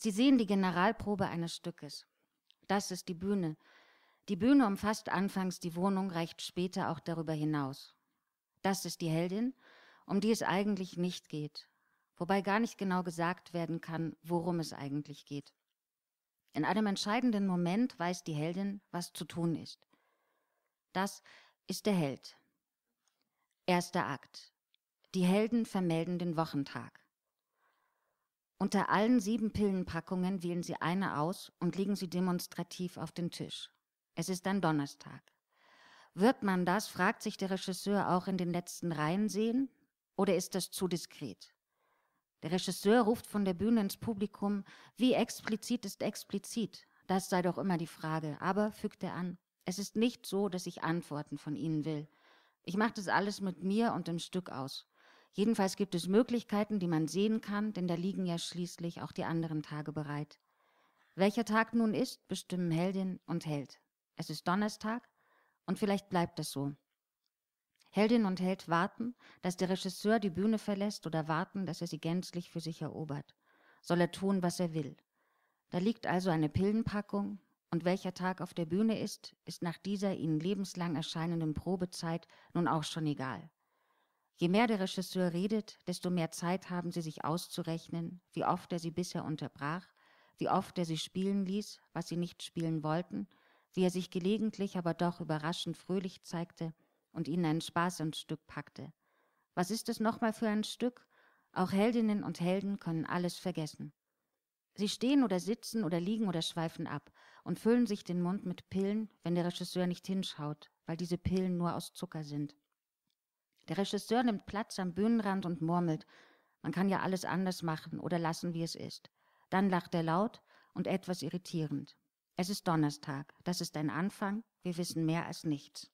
Sie sehen die Generalprobe eines Stückes. Das ist die Bühne. Die Bühne umfasst anfangs die Wohnung, reicht später auch darüber hinaus. Das ist die Heldin, um die es eigentlich nicht geht, wobei gar nicht genau gesagt werden kann, worum es eigentlich geht. In einem entscheidenden Moment weiß die Heldin, was zu tun ist. Das ist der Held. Erster Akt. Die Helden vermelden den Wochentag. Unter allen sieben Pillenpackungen wählen Sie eine aus und legen sie demonstrativ auf den Tisch. Es ist ein Donnerstag. Wird man das, fragt sich der Regisseur, auch in den letzten Reihen sehen? Oder ist das zu diskret? Der Regisseur ruft von der Bühne ins Publikum, wie explizit ist explizit? Das sei doch immer die Frage. Aber, fügt er an, es ist nicht so, dass ich Antworten von Ihnen will. Ich mache das alles mit mir und dem Stück aus. Jedenfalls gibt es Möglichkeiten, die man sehen kann, denn da liegen ja schließlich auch die anderen Tage bereit. Welcher Tag nun ist, bestimmen Heldin und Held. Es ist Donnerstag und vielleicht bleibt es so. Heldin und Held warten, dass der Regisseur die Bühne verlässt oder warten, dass er sie gänzlich für sich erobert. Soll er tun, was er will. Da liegt also eine Pillenpackung, und welcher Tag auf der Bühne ist, ist nach dieser ihnen lebenslang erscheinenden Probezeit nun auch schon egal. Je mehr der Regisseur redet, desto mehr Zeit haben sie sich auszurechnen, wie oft er sie bisher unterbrach, wie oft er sie spielen ließ, was sie nicht spielen wollten, wie er sich gelegentlich aber doch überraschend fröhlich zeigte und ihnen einen Spaß ins Stück packte. Was ist es nochmal für ein Stück? Auch Heldinnen und Helden können alles vergessen. Sie stehen oder sitzen oder liegen oder schweifen ab und füllen sich den Mund mit Pillen, wenn der Regisseur nicht hinschaut, weil diese Pillen nur aus Zucker sind. Der Regisseur nimmt Platz am Bühnenrand und murmelt. Man kann ja alles anders machen oder lassen, wie es ist. Dann lacht er laut und etwas irritierend. Es ist Donnerstag. Das ist ein Anfang. Wir wissen mehr als nichts.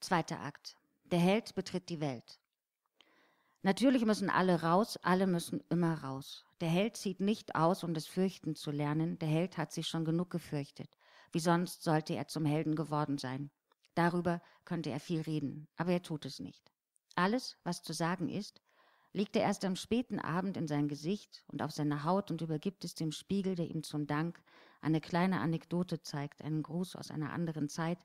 Zweiter Akt. Der Held betritt die Welt. Natürlich müssen alle raus, alle müssen immer raus. Der Held zieht nicht aus, um das Fürchten zu lernen, der Held hat sich schon genug gefürchtet. Wie sonst sollte er zum Helden geworden sein? Darüber könnte er viel reden, aber er tut es nicht. Alles, was zu sagen ist, legt er erst am späten Abend in sein Gesicht und auf seine Haut und übergibt es dem Spiegel, der ihm zum Dank eine kleine Anekdote zeigt, einen Gruß aus einer anderen Zeit,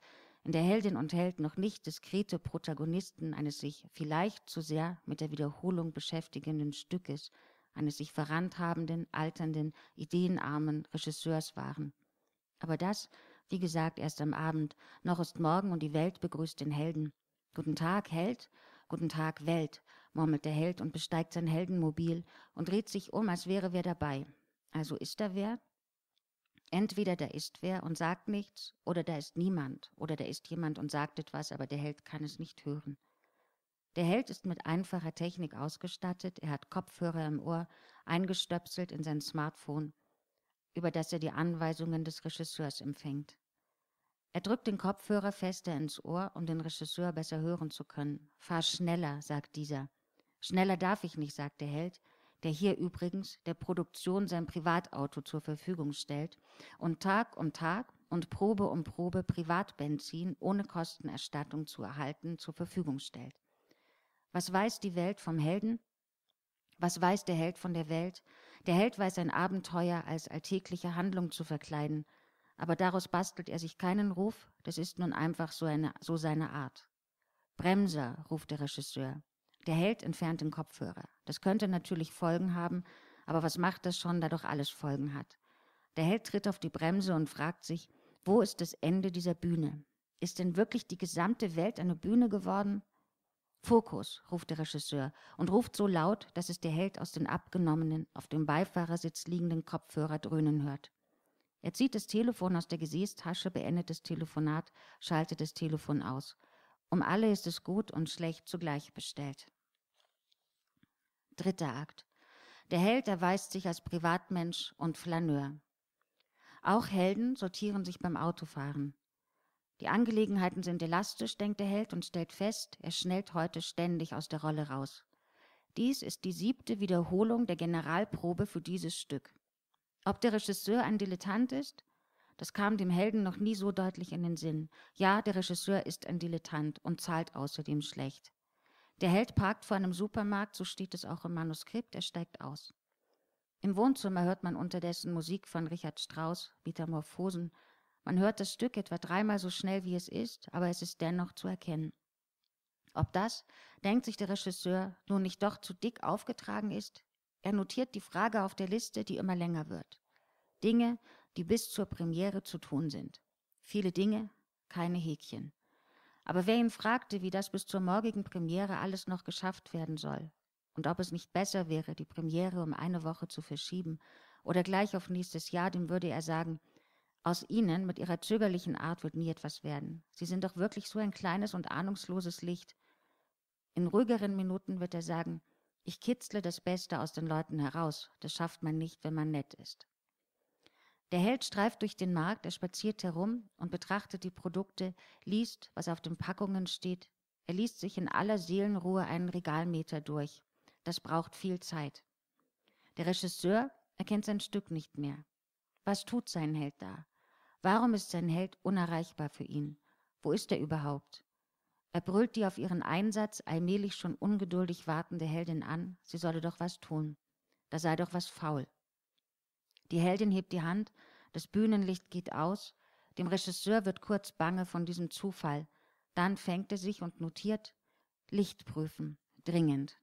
in der Heldin und Held noch nicht diskrete Protagonisten eines sich vielleicht zu sehr mit der Wiederholung beschäftigenden Stückes, eines sich verrannt habenden, alternden, ideenarmen Regisseurs waren. Aber das, wie gesagt, erst am Abend. Noch ist Morgen und die Welt begrüßt den Helden. Guten Tag, Held. Guten Tag, Welt, murmelt der Held und besteigt sein Heldenmobil und dreht sich um, als wäre wer dabei. Also ist da wer? Entweder da ist wer und sagt nichts, oder da ist niemand, oder da ist jemand und sagt etwas, aber der Held kann es nicht hören. Der Held ist mit einfacher Technik ausgestattet, er hat Kopfhörer im Ohr, eingestöpselt in sein Smartphone über das er die Anweisungen des Regisseurs empfängt. Er drückt den Kopfhörer fester ins Ohr, um den Regisseur besser hören zu können. Fahr schneller, sagt dieser. Schneller darf ich nicht, sagt der Held, der hier übrigens der Produktion sein Privatauto zur Verfügung stellt und Tag um Tag und Probe um Probe Privatbenzin ohne Kostenerstattung zu erhalten zur Verfügung stellt. Was weiß die Welt vom Helden, was weiß der Held von der Welt? Der Held weiß ein Abenteuer als alltägliche Handlung zu verkleiden, aber daraus bastelt er sich keinen Ruf, das ist nun einfach so, eine, so seine Art. Bremser, ruft der Regisseur. Der Held entfernt den Kopfhörer. Das könnte natürlich Folgen haben, aber was macht das schon, da doch alles Folgen hat? Der Held tritt auf die Bremse und fragt sich, wo ist das Ende dieser Bühne? Ist denn wirklich die gesamte Welt eine Bühne geworden? Fokus, ruft der Regisseur und ruft so laut, dass es der Held aus den abgenommenen, auf dem Beifahrersitz liegenden Kopfhörer dröhnen hört. Er zieht das Telefon aus der Gesäßtasche, beendet das Telefonat, schaltet das Telefon aus. Um alle ist es gut und schlecht zugleich bestellt. Dritter Akt. Der Held erweist sich als Privatmensch und Flaneur. Auch Helden sortieren sich beim Autofahren. Die Angelegenheiten sind elastisch, denkt der Held und stellt fest, er schnellt heute ständig aus der Rolle raus. Dies ist die siebte Wiederholung der Generalprobe für dieses Stück. Ob der Regisseur ein Dilettant ist? Das kam dem Helden noch nie so deutlich in den Sinn. Ja, der Regisseur ist ein Dilettant und zahlt außerdem schlecht. Der Held parkt vor einem Supermarkt, so steht es auch im Manuskript, er steigt aus. Im Wohnzimmer hört man unterdessen Musik von Richard Strauss, Metamorphosen, man hört das Stück etwa dreimal so schnell, wie es ist, aber es ist dennoch zu erkennen. Ob das, denkt sich der Regisseur, nun nicht doch zu dick aufgetragen ist, er notiert die Frage auf der Liste, die immer länger wird. Dinge, die bis zur Premiere zu tun sind. Viele Dinge, keine Häkchen. Aber wer ihn fragte, wie das bis zur morgigen Premiere alles noch geschafft werden soll und ob es nicht besser wäre, die Premiere um eine Woche zu verschieben oder gleich auf nächstes Jahr, dem würde er sagen, aus ihnen, mit ihrer zögerlichen Art, wird nie etwas werden. Sie sind doch wirklich so ein kleines und ahnungsloses Licht. In ruhigeren Minuten wird er sagen, ich kitzle das Beste aus den Leuten heraus. Das schafft man nicht, wenn man nett ist. Der Held streift durch den Markt, er spaziert herum und betrachtet die Produkte, liest, was auf den Packungen steht. Er liest sich in aller Seelenruhe einen Regalmeter durch. Das braucht viel Zeit. Der Regisseur erkennt sein Stück nicht mehr. Was tut sein Held da? Warum ist sein Held unerreichbar für ihn? Wo ist er überhaupt? Er brüllt die auf ihren Einsatz allmählich schon ungeduldig wartende Heldin an, sie solle doch was tun. Da sei doch was faul. Die Heldin hebt die Hand, das Bühnenlicht geht aus, dem Regisseur wird kurz bange von diesem Zufall, dann fängt er sich und notiert Licht prüfen, dringend.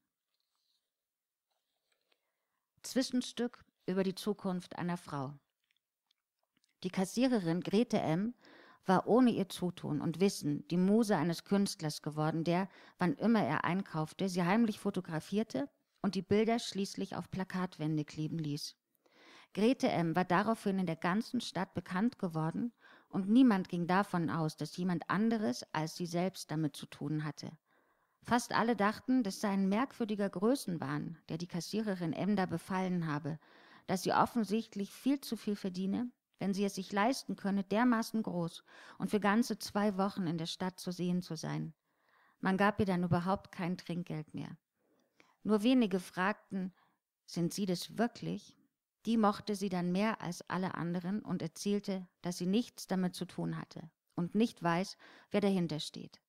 Zwischenstück über die Zukunft einer Frau. Die Kassiererin Grete M. war ohne ihr Zutun und Wissen die Muse eines Künstlers geworden, der, wann immer er einkaufte, sie heimlich fotografierte und die Bilder schließlich auf Plakatwände kleben ließ. Grete M. war daraufhin in der ganzen Stadt bekannt geworden und niemand ging davon aus, dass jemand anderes als sie selbst damit zu tun hatte. Fast alle dachten, das sei ein merkwürdiger Größenwahn, der die Kassiererin M. da befallen habe, dass sie offensichtlich viel zu viel verdiene wenn sie es sich leisten könne, dermaßen groß und für ganze zwei Wochen in der Stadt zu sehen zu sein. Man gab ihr dann überhaupt kein Trinkgeld mehr. Nur wenige fragten, sind Sie das wirklich? Die mochte sie dann mehr als alle anderen und erzählte, dass sie nichts damit zu tun hatte und nicht weiß, wer dahinter steht.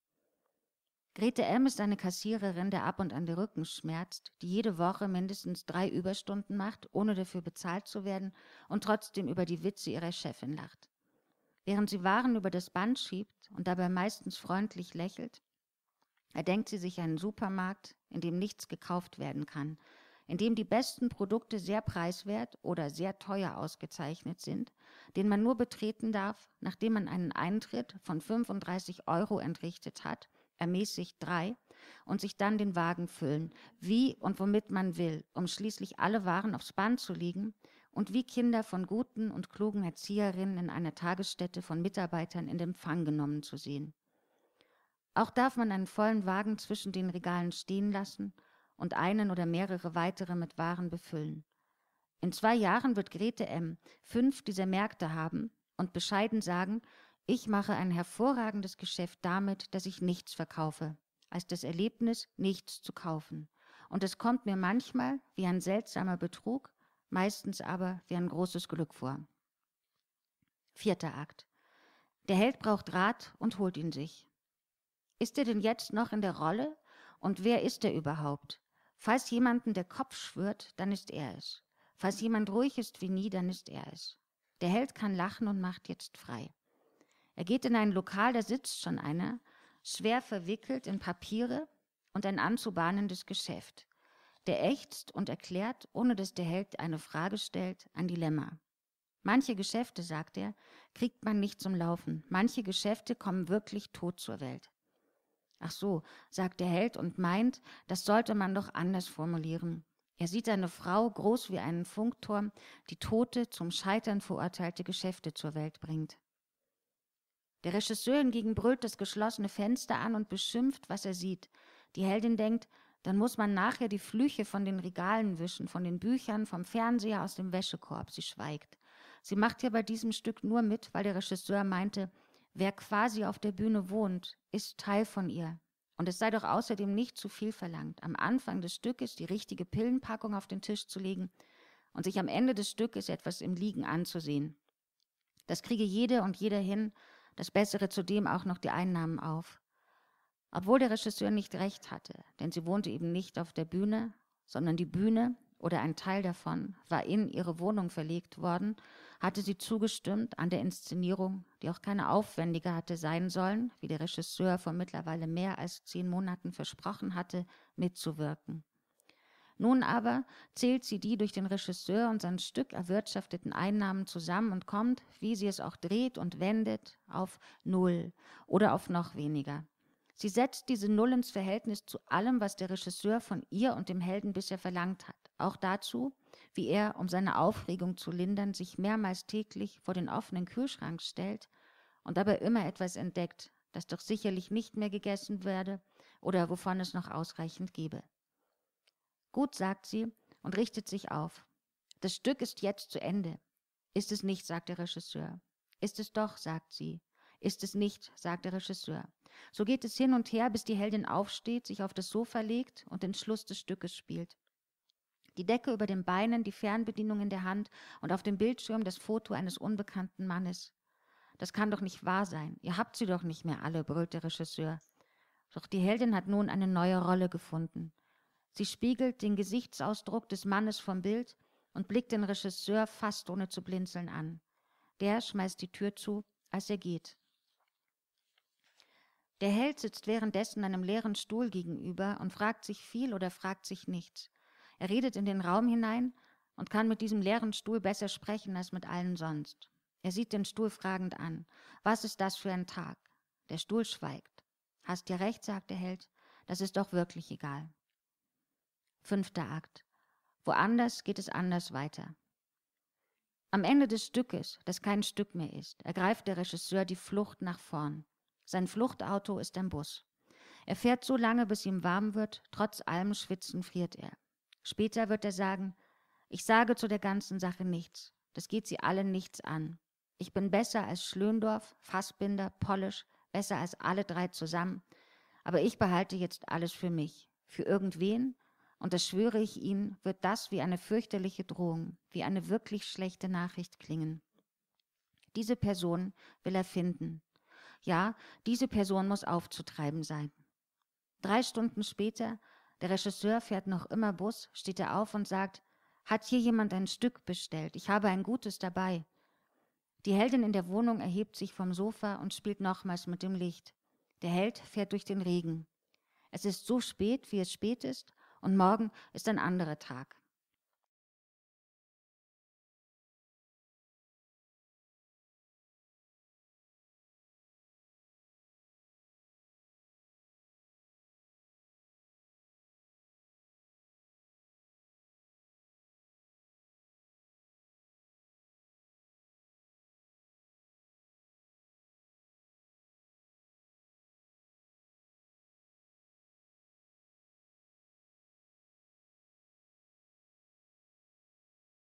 Grete M. ist eine Kassiererin, der ab und an der Rücken schmerzt, die jede Woche mindestens drei Überstunden macht, ohne dafür bezahlt zu werden und trotzdem über die Witze ihrer Chefin lacht. Während sie Waren über das Band schiebt und dabei meistens freundlich lächelt, erdenkt sie sich einen Supermarkt, in dem nichts gekauft werden kann, in dem die besten Produkte sehr preiswert oder sehr teuer ausgezeichnet sind, den man nur betreten darf, nachdem man einen Eintritt von 35 Euro entrichtet hat – ermäßigt drei, und sich dann den Wagen füllen, wie und womit man will, um schließlich alle Waren aufs Band zu legen, und wie Kinder von guten und klugen Erzieherinnen in einer Tagesstätte von Mitarbeitern in Empfang genommen zu sehen. Auch darf man einen vollen Wagen zwischen den Regalen stehen lassen und einen oder mehrere weitere mit Waren befüllen. In zwei Jahren wird Grete M. fünf dieser Märkte haben und bescheiden sagen, ich mache ein hervorragendes Geschäft damit, dass ich nichts verkaufe, als das Erlebnis, nichts zu kaufen. Und es kommt mir manchmal wie ein seltsamer Betrug, meistens aber wie ein großes Glück vor. Vierter Akt. Der Held braucht Rat und holt ihn sich. Ist er denn jetzt noch in der Rolle? Und wer ist er überhaupt? Falls jemanden der Kopf schwört, dann ist er es. Falls jemand ruhig ist wie nie, dann ist er es. Der Held kann lachen und macht jetzt frei. Er geht in ein Lokal, da sitzt schon einer, schwer verwickelt in Papiere und ein anzubahnendes Geschäft. Der ächzt und erklärt, ohne dass der Held eine Frage stellt, ein Dilemma. Manche Geschäfte, sagt er, kriegt man nicht zum Laufen. Manche Geschäfte kommen wirklich tot zur Welt. Ach so, sagt der Held und meint, das sollte man doch anders formulieren. Er sieht seine Frau, groß wie einen Funkturm, die tote, zum Scheitern verurteilte Geschäfte zur Welt bringt. Der Regisseur hingegen brüllt das geschlossene Fenster an und beschimpft, was er sieht. Die Heldin denkt, dann muss man nachher die Flüche von den Regalen wischen, von den Büchern, vom Fernseher, aus dem Wäschekorb. Sie schweigt. Sie macht hier bei diesem Stück nur mit, weil der Regisseur meinte, wer quasi auf der Bühne wohnt, ist Teil von ihr. Und es sei doch außerdem nicht zu viel verlangt, am Anfang des Stückes die richtige Pillenpackung auf den Tisch zu legen und sich am Ende des Stückes etwas im Liegen anzusehen. Das kriege jede und jeder hin, das bessere zudem auch noch die Einnahmen auf. Obwohl der Regisseur nicht recht hatte, denn sie wohnte eben nicht auf der Bühne, sondern die Bühne oder ein Teil davon war in ihre Wohnung verlegt worden, hatte sie zugestimmt an der Inszenierung, die auch keine aufwendige hatte sein sollen, wie der Regisseur vor mittlerweile mehr als zehn Monaten versprochen hatte, mitzuwirken. Nun aber zählt sie die durch den Regisseur und sein Stück erwirtschafteten Einnahmen zusammen und kommt, wie sie es auch dreht und wendet, auf Null oder auf noch weniger. Sie setzt diese Null ins Verhältnis zu allem, was der Regisseur von ihr und dem Helden bisher verlangt hat. Auch dazu, wie er, um seine Aufregung zu lindern, sich mehrmals täglich vor den offenen Kühlschrank stellt und dabei immer etwas entdeckt, das doch sicherlich nicht mehr gegessen werde oder wovon es noch ausreichend gäbe. Gut, sagt sie und richtet sich auf. Das Stück ist jetzt zu Ende. Ist es nicht, sagt der Regisseur. Ist es doch, sagt sie. Ist es nicht, sagt der Regisseur. So geht es hin und her, bis die Heldin aufsteht, sich auf das Sofa legt und den Schluss des Stückes spielt. Die Decke über den Beinen, die Fernbedienung in der Hand und auf dem Bildschirm das Foto eines unbekannten Mannes. Das kann doch nicht wahr sein. Ihr habt sie doch nicht mehr alle, brüllt der Regisseur. Doch die Heldin hat nun eine neue Rolle gefunden. Sie spiegelt den Gesichtsausdruck des Mannes vom Bild und blickt den Regisseur fast ohne zu blinzeln an. Der schmeißt die Tür zu, als er geht. Der Held sitzt währenddessen einem leeren Stuhl gegenüber und fragt sich viel oder fragt sich nichts. Er redet in den Raum hinein und kann mit diesem leeren Stuhl besser sprechen als mit allen sonst. Er sieht den Stuhl fragend an. Was ist das für ein Tag? Der Stuhl schweigt. Hast ja recht, sagt der Held. Das ist doch wirklich egal fünfter Akt. Woanders geht es anders weiter. Am Ende des Stückes, das kein Stück mehr ist, ergreift der Regisseur die Flucht nach vorn. Sein Fluchtauto ist ein Bus. Er fährt so lange, bis ihm warm wird, trotz allem Schwitzen friert er. Später wird er sagen, ich sage zu der ganzen Sache nichts, das geht sie alle nichts an. Ich bin besser als Schlöndorf, Fassbinder, Polish, besser als alle drei zusammen, aber ich behalte jetzt alles für mich, für irgendwen und das schwöre ich Ihnen, wird das wie eine fürchterliche Drohung, wie eine wirklich schlechte Nachricht klingen. Diese Person will er finden. Ja, diese Person muss aufzutreiben sein. Drei Stunden später, der Regisseur fährt noch immer Bus, steht er auf und sagt, hat hier jemand ein Stück bestellt? Ich habe ein gutes dabei. Die Heldin in der Wohnung erhebt sich vom Sofa und spielt nochmals mit dem Licht. Der Held fährt durch den Regen. Es ist so spät, wie es spät ist, und morgen ist ein anderer Tag.